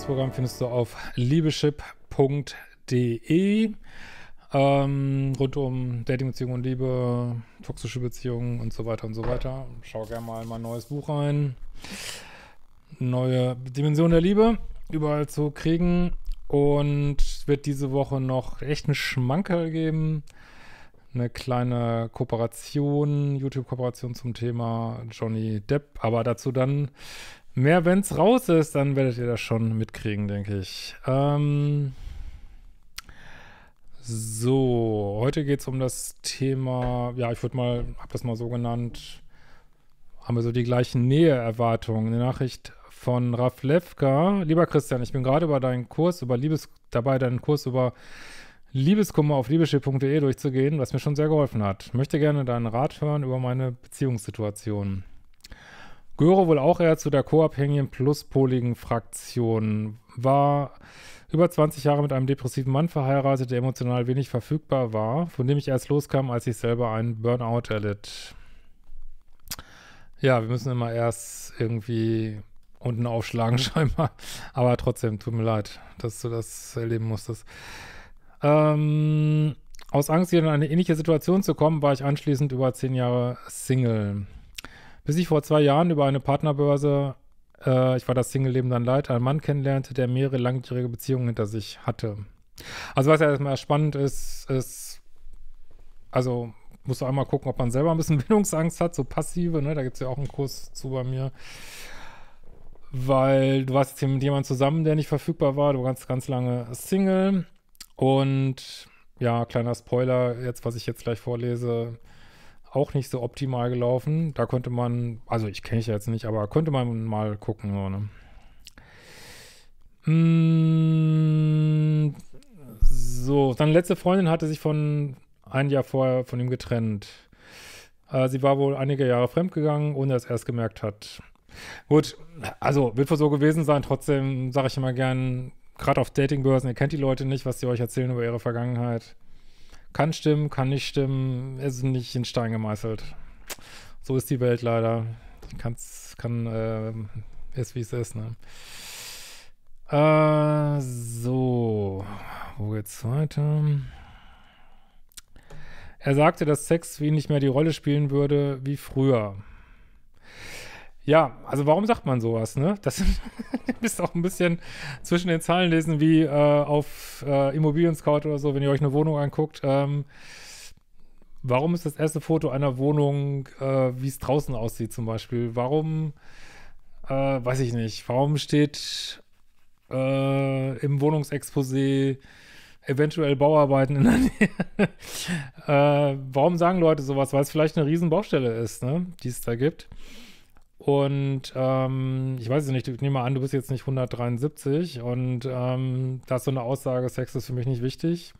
Kursprogramm findest du auf liebeschip.de. Ähm, rund um Datingbeziehungen und Liebe, toxische Beziehungen und so weiter und so weiter. Schau gerne mal in mein neues Buch rein. Neue Dimension der Liebe, überall zu kriegen. Und wird diese Woche noch echt einen Schmankerl geben. Eine kleine Kooperation, YouTube-Kooperation zum Thema Johnny Depp. Aber dazu dann Mehr, wenn es raus ist, dann werdet ihr das schon mitkriegen, denke ich. Ähm so, heute geht es um das Thema, ja, ich würde mal, habe das mal so genannt, haben wir so die gleichen Näheerwartungen. Eine Nachricht von Raf Lefka. Lieber Christian, ich bin gerade über deinen Kurs, über Liebes, dabei deinen Kurs über Liebeskummer auf liebeschiff.de durchzugehen, was mir schon sehr geholfen hat. Möchte gerne deinen Rat hören über meine Beziehungssituation. Göre wohl auch eher zu der co-abhängigen, pluspoligen Fraktion. War über 20 Jahre mit einem depressiven Mann verheiratet, der emotional wenig verfügbar war, von dem ich erst loskam, als ich selber einen Burnout erlitt. Ja, wir müssen immer erst irgendwie unten aufschlagen scheinbar. Aber trotzdem, tut mir leid, dass du das erleben musstest. Ähm, aus Angst, hier in eine ähnliche Situation zu kommen, war ich anschließend über zehn Jahre Single. Bis ich vor zwei Jahren über eine Partnerbörse, äh, ich war das Single-Leben dann Leiter, einen Mann kennenlernte, der mehrere langjährige Beziehungen hinter sich hatte. Also was ja erstmal spannend ist, ist, also musst du einmal gucken, ob man selber ein bisschen Bindungsangst hat, so passive, ne? Da gibt es ja auch einen Kurs zu bei mir. Weil du warst jetzt mit jemandem zusammen, der nicht verfügbar war, du warst ganz lange Single. Und ja, kleiner Spoiler, jetzt, was ich jetzt gleich vorlese, auch nicht so optimal gelaufen. Da könnte man, also ich kenne ich ja jetzt nicht, aber könnte man mal gucken. So, ne? mmh, so, seine letzte Freundin hatte sich von ein Jahr vorher von ihm getrennt. Äh, sie war wohl einige Jahre fremdgegangen, ohne dass er es gemerkt hat. Gut, also wird wohl so gewesen sein. Trotzdem sage ich immer gern, gerade auf Datingbörsen, ihr kennt die Leute nicht, was sie euch erzählen über ihre Vergangenheit. Kann stimmen, kann nicht stimmen, ist nicht in Stein gemeißelt. So ist die Welt leider. Kann's, kann, äh, ist wie es ist, ne? Äh, so. Wo geht's weiter? Er sagte, dass Sex für ihn nicht mehr die Rolle spielen würde wie früher. Ja, also warum sagt man sowas, ne? Das du auch ein bisschen zwischen den Zahlen lesen, wie äh, auf äh, Immobilien-Scout oder so, wenn ihr euch eine Wohnung anguckt. Ähm, warum ist das erste Foto einer Wohnung, äh, wie es draußen aussieht zum Beispiel? Warum, äh, weiß ich nicht, warum steht äh, im Wohnungsexposé eventuell Bauarbeiten in der Nähe? Äh, warum sagen Leute sowas? Weil es vielleicht eine riesen Baustelle ist, ne? die es da gibt. Und ähm, ich weiß es nicht, ich nehme mal an, du bist jetzt nicht 173 und ähm, da ist so eine Aussage, Sex ist für mich nicht wichtig.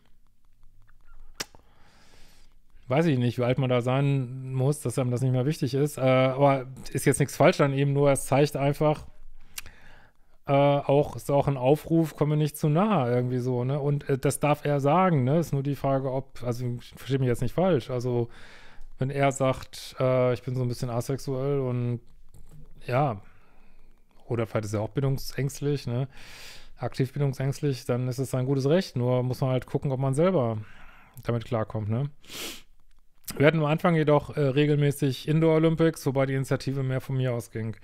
Weiß ich nicht, wie alt man da sein muss, dass einem das nicht mehr wichtig ist. Äh, aber ist jetzt nichts falsch dann eben, nur es zeigt einfach, äh, auch, ist auch ein Aufruf, komme nicht zu nah irgendwie so, ne? Und äh, das darf er sagen, ne? Ist nur die Frage, ob, also ich verstehe mich jetzt nicht falsch, also wenn er sagt, äh, ich bin so ein bisschen asexuell und ja, oder vielleicht ist er auch bindungsängstlich, ne? aktiv bindungsängstlich, dann ist es sein gutes Recht. Nur muss man halt gucken, ob man selber damit klarkommt. Ne? Wir hatten am Anfang jedoch äh, regelmäßig Indoor-Olympics, wobei die Initiative mehr von mir ausging.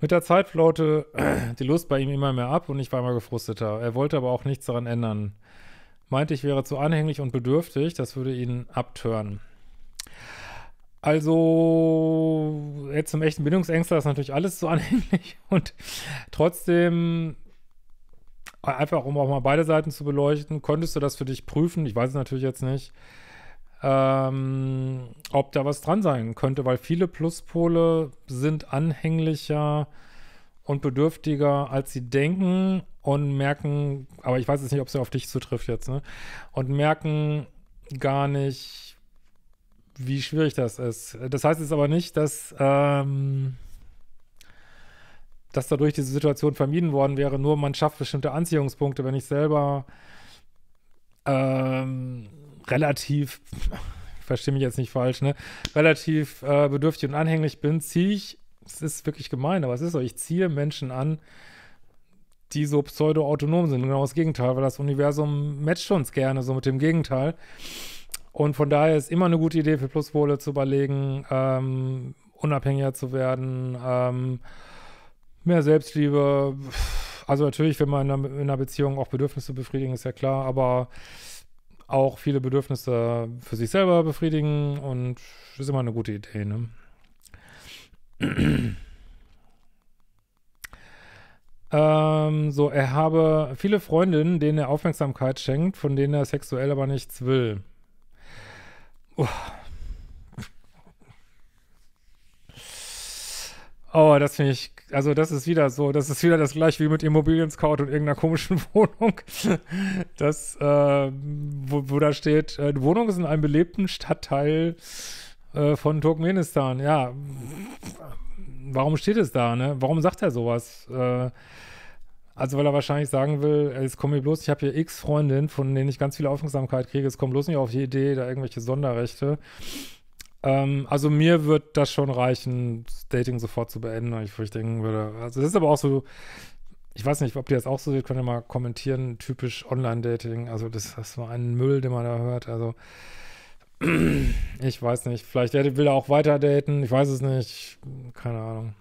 Mit der Zeit flaute äh, die Lust bei ihm immer mehr ab und ich war immer gefrusteter. Er wollte aber auch nichts daran ändern. Meinte, ich wäre zu anhänglich und bedürftig, das würde ihn abtören. Also, jetzt zum echten Bindungsängstler ist natürlich alles so anhänglich und trotzdem einfach, um auch mal beide Seiten zu beleuchten, könntest du das für dich prüfen? Ich weiß es natürlich jetzt nicht, ähm, ob da was dran sein könnte, weil viele Pluspole sind anhänglicher und bedürftiger, als sie denken und merken, aber ich weiß jetzt nicht, ob es auf dich zutrifft jetzt, ne? Und merken gar nicht, wie schwierig das ist. Das heißt jetzt aber nicht, dass, ähm, dass dadurch diese Situation vermieden worden wäre, nur man schafft bestimmte Anziehungspunkte, wenn ich selber ähm, relativ, ich verstehe mich jetzt nicht falsch, ne, relativ äh, bedürftig und anhänglich bin, ziehe ich, es ist wirklich gemein, aber es ist so, ich ziehe Menschen an, die so pseudo-autonom sind. Genau das Gegenteil, weil das Universum matcht uns gerne so mit dem Gegenteil. Und von daher ist immer eine gute Idee für Pluswohle zu überlegen, ähm, unabhängiger zu werden, ähm, mehr Selbstliebe. Also natürlich, wenn man in einer, in einer, Beziehung auch Bedürfnisse befriedigen, ist ja klar, aber auch viele Bedürfnisse für sich selber befriedigen und ist immer eine gute Idee, ne? ähm, so, er habe viele Freundinnen, denen er Aufmerksamkeit schenkt, von denen er sexuell aber nichts will. Oh. das finde ich, also das ist wieder so, das ist wieder das gleiche wie mit Immobilien-Scout und irgendeiner komischen Wohnung. Das, äh, wo, wo, da steht, äh, Wohnung ist in einem belebten Stadtteil äh, von Turkmenistan. Ja, warum steht es da, ne? Warum sagt er sowas? Äh, also weil er wahrscheinlich sagen will, es komme mir bloß, ich habe hier x Freundinnen, von denen ich ganz viel Aufmerksamkeit kriege, es komme bloß nicht auf die Idee, da irgendwelche Sonderrechte. Ähm, also mir wird das schon reichen, das Dating sofort zu beenden, weil ich, ich denken würde. Also das ist aber auch so, ich weiß nicht, ob ihr das auch so seht, könnt ihr mal kommentieren, typisch Online-Dating. Also das, das war ein Müll, den man da hört. Also ich weiß nicht, vielleicht will er auch weiter daten, ich weiß es nicht, keine Ahnung.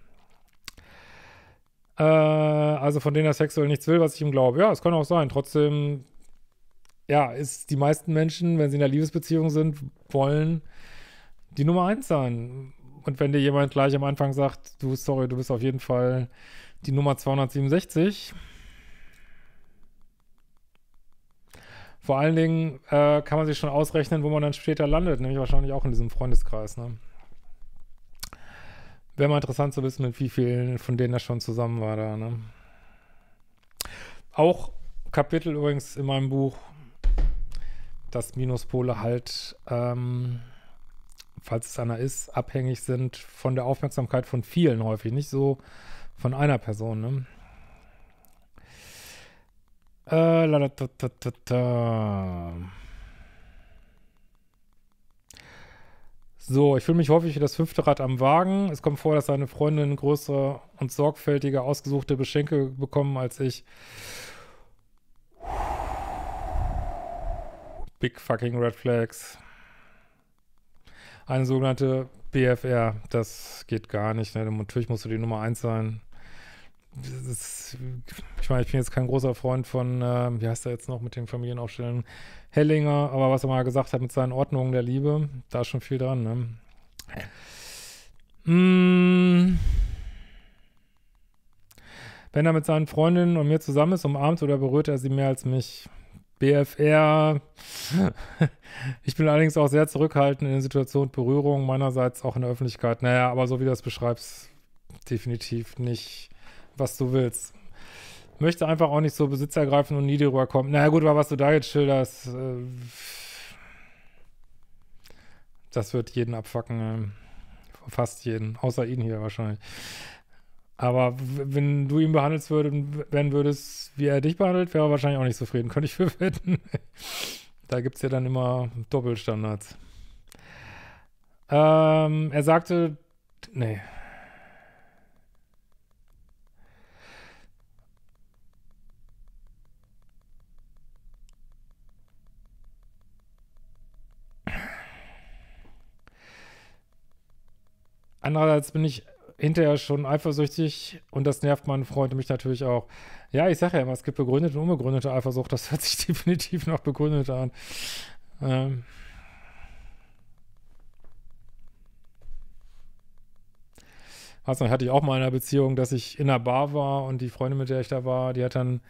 Äh, also von denen er sexuell nichts will, was ich ihm glaube. Ja, es kann auch sein. Trotzdem, ja, ist die meisten Menschen, wenn sie in einer Liebesbeziehung sind, wollen die Nummer eins sein. Und wenn dir jemand gleich am Anfang sagt, du, sorry, du bist auf jeden Fall die Nummer 267. Vor allen Dingen äh, kann man sich schon ausrechnen, wo man dann später landet, nämlich wahrscheinlich auch in diesem Freundeskreis. Ne? Wäre mal interessant zu wissen, mit wie vielen von denen er schon zusammen war da. Ne? Auch Kapitel übrigens in meinem Buch, dass Minuspole halt, ähm, falls es einer ist, abhängig sind von der Aufmerksamkeit von vielen häufig, nicht so von einer Person. Ne? Äh, la, da, da, da, da, da. So, ich fühle mich häufig wie das fünfte Rad am Wagen. Es kommt vor, dass seine Freundinnen größere und sorgfältiger ausgesuchte Geschenke bekommen als ich. Big fucking Red Flags. Eine sogenannte BFR, das geht gar nicht. Ne? Natürlich musst du die Nummer eins sein ist, ich meine, ich bin jetzt kein großer Freund von, äh, wie heißt er jetzt noch mit den Familienaufstellen? Hellinger, aber was er mal gesagt hat mit seinen Ordnungen der Liebe, da ist schon viel dran, ne? Mmh. Wenn er mit seinen Freundinnen und mir zusammen ist, umarmt oder berührt er sie mehr als mich. BFR. Ich bin allerdings auch sehr zurückhaltend in den Situationen Berührung, meinerseits auch in der Öffentlichkeit. Naja, aber so wie du das beschreibst, definitiv nicht was du willst. Möchte einfach auch nicht so Besitz ergreifen und nie darüber kommen. Naja, gut, aber was du da jetzt schilderst, äh, das wird jeden abfacken. Äh, fast jeden. Außer ihn hier wahrscheinlich. Aber wenn du ihn behandelt würd, werden würdest, wie er dich behandelt, wäre er wahrscheinlich auch nicht zufrieden, könnte ich für wetten. da gibt es ja dann immer Doppelstandards. Ähm, er sagte, nee, Andererseits bin ich hinterher schon eifersüchtig und das nervt meinen Freund und mich natürlich auch. Ja, ich sage ja immer, es gibt begründete und unbegründete Eifersucht. Das hört sich definitiv noch begründet an. Ähm. Also hatte ich auch mal in einer Beziehung, dass ich in einer Bar war und die Freundin, mit der ich da war, die hat dann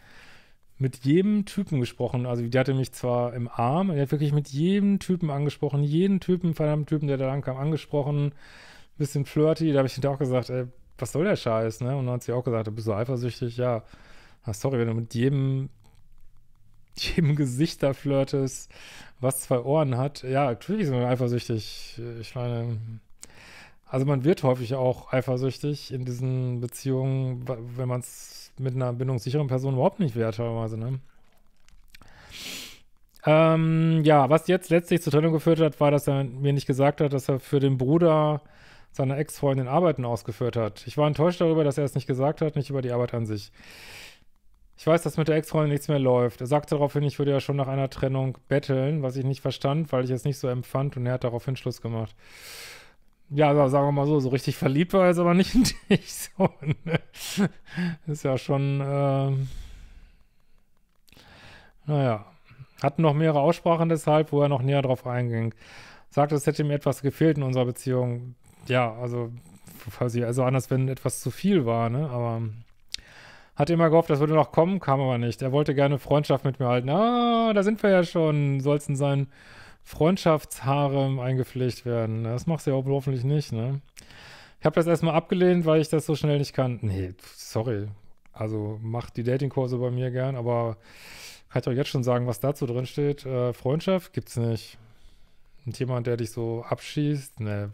mit jedem Typen gesprochen. Also die hatte mich zwar im Arm, die hat wirklich mit jedem Typen angesprochen, jeden Typen, verdammten Typen, der da lang kam, angesprochen bisschen flirty. Da habe ich hinterher auch gesagt, ey, was soll der Scheiß, ne? Und dann hat sie auch gesagt, du bist so eifersüchtig? Ja. Na, ah, sorry, wenn du mit jedem, jedem Gesicht da flirtest, was zwei Ohren hat. Ja, natürlich sind wir eifersüchtig. Ich meine, also man wird häufig auch eifersüchtig in diesen Beziehungen, wenn man es mit einer bindungssicheren Person überhaupt nicht wert teilweise, ne? Ähm, ja, was jetzt letztlich zur Trennung geführt hat, war, dass er mir nicht gesagt hat, dass er für den Bruder seiner Ex-Freundin Arbeiten ausgeführt hat. Ich war enttäuscht darüber, dass er es nicht gesagt hat, nicht über die Arbeit an sich. Ich weiß, dass mit der Ex-Freundin nichts mehr läuft. Er sagte daraufhin, ich würde ja schon nach einer Trennung betteln, was ich nicht verstand, weil ich es nicht so empfand und er hat daraufhin Schluss gemacht. Ja, also sagen wir mal so, so richtig verliebt war er jetzt aber nicht in dich. So, ne? Ist ja schon, ähm, naja. Hatten noch mehrere Aussprachen deshalb, wo er noch näher drauf einging. Sagte, es hätte ihm etwas gefehlt in unserer Beziehung ja, also, weiß ich, also anders, wenn etwas zu viel war, ne? Aber hat immer gehofft, das würde noch kommen, kam aber nicht. Er wollte gerne Freundschaft mit mir halten. Ah, da sind wir ja schon. Sollten sein Freundschaftsharem eingepflegt werden. Das machst du ja hoffentlich nicht, ne? Ich habe das erstmal abgelehnt, weil ich das so schnell nicht kann. Nee, sorry. Also macht die Datingkurse bei mir gern, aber kann ich euch jetzt schon sagen, was dazu drin steht. Äh, Freundschaft gibt's nicht. Und jemand, der dich so abschießt, ne,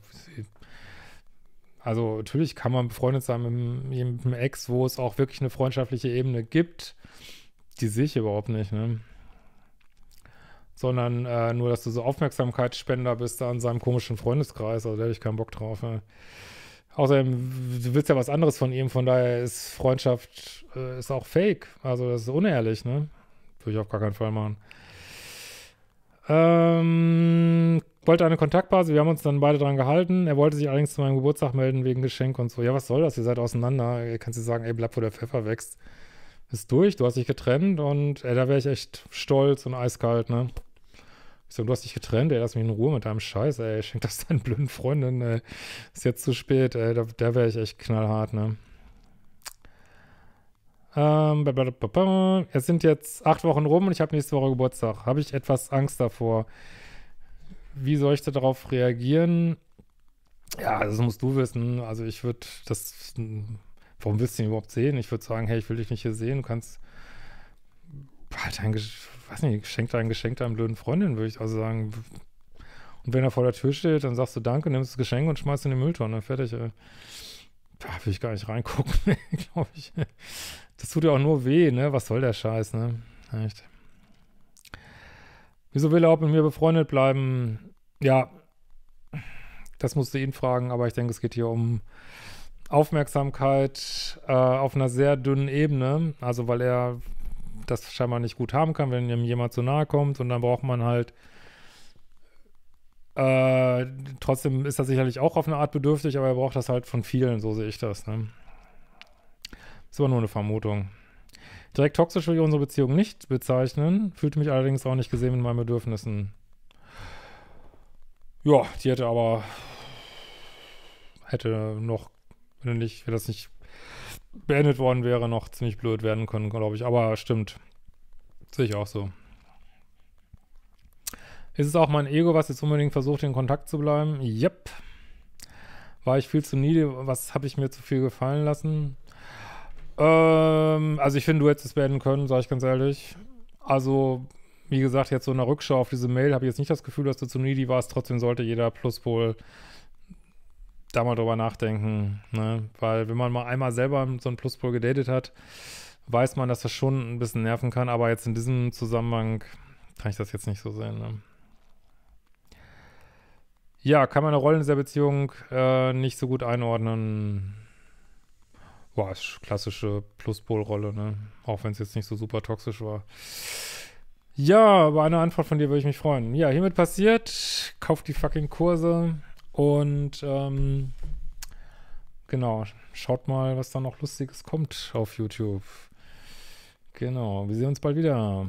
also natürlich kann man befreundet sein mit einem Ex, wo es auch wirklich eine freundschaftliche Ebene gibt. Die sehe ich überhaupt nicht, ne? Sondern äh, nur, dass du so Aufmerksamkeitsspender bist an seinem komischen Freundeskreis. Also da hätte ich keinen Bock drauf. Ne? Außerdem, du willst ja was anderes von ihm, von daher ist Freundschaft äh, ist auch fake. Also das ist unehrlich, ne? Würde ich auf gar keinen Fall machen. Ähm, wollte eine Kontaktbasis, wir haben uns dann beide dran gehalten. Er wollte sich allerdings zu meinem Geburtstag melden wegen Geschenk und so. Ja, was soll das? Ihr seid auseinander. Ihr könnt sie sagen, ey, bleib, wo der Pfeffer wächst. Ist durch, du hast dich getrennt und ey, da wäre ich echt stolz und eiskalt, ne? Ich so, du hast dich getrennt, ey, lass mich in Ruhe mit deinem Scheiß, ey, schenk das deinen blöden Freundinnen, ey. Ist jetzt zu spät, ey, da, da wäre ich echt knallhart, ne? Ähm, es sind jetzt acht Wochen rum und ich habe nächste Woche Geburtstag. Habe ich etwas Angst davor? wie soll ich da darauf reagieren? Ja, das musst du wissen. Also ich würde das, hm, warum willst du ihn überhaupt sehen? Ich würde sagen, hey, ich will dich nicht hier sehen, du kannst halt ein, weiß nicht, geschenkt ein Geschenk deinem blöden Freundin, würde ich also sagen. Und wenn er vor der Tür steht, dann sagst du Danke, nimmst das Geschenk und schmeißt in die Mülltonne. Fertig, ey. Äh, da will ich gar nicht reingucken, glaube ich. Das tut ja auch nur weh, ne? Was soll der Scheiß, ne? Echt. Wieso will er auch mit mir befreundet bleiben? Ja, das musst du ihn fragen, aber ich denke, es geht hier um Aufmerksamkeit äh, auf einer sehr dünnen Ebene. Also, weil er das scheinbar nicht gut haben kann, wenn ihm jemand zu nahe kommt und dann braucht man halt. Äh, trotzdem ist er sicherlich auch auf eine Art bedürftig, aber er braucht das halt von vielen, so sehe ich das. Ne? Ist aber nur eine Vermutung. Direkt toxisch würde ich unsere Beziehung nicht bezeichnen, fühlte mich allerdings auch nicht gesehen mit meinen Bedürfnissen. Ja, die hätte aber hätte noch, wenn nicht, wenn das nicht beendet worden wäre, noch ziemlich blöd werden können, glaube ich. Aber stimmt. Sehe ich auch so. Ist es auch mein Ego, was jetzt unbedingt versucht, in Kontakt zu bleiben? Yep. War ich viel zu needy? Was habe ich mir zu viel gefallen lassen? Ähm, also ich finde, du hättest es beenden können, sage ich ganz ehrlich. Also, wie gesagt, jetzt so in der Rückschau auf diese Mail habe ich jetzt nicht das Gefühl, dass du zu needy warst. Trotzdem sollte jeder Pluspol da mal drüber nachdenken. Ne? Weil wenn man mal einmal selber so einen Pluspol gedatet hat, weiß man, dass das schon ein bisschen nerven kann. Aber jetzt in diesem Zusammenhang kann ich das jetzt nicht so sehen. Ne? Ja, kann man eine Rolle in dieser Beziehung äh, nicht so gut einordnen. Boah, klassische Pluspol-Rolle, ne? Auch wenn es jetzt nicht so super toxisch war. Ja, aber eine Antwort von dir würde ich mich freuen. Ja, hiermit passiert. Kauft die fucking Kurse und ähm, genau, schaut mal, was da noch Lustiges kommt auf YouTube. Genau, wir sehen uns bald wieder.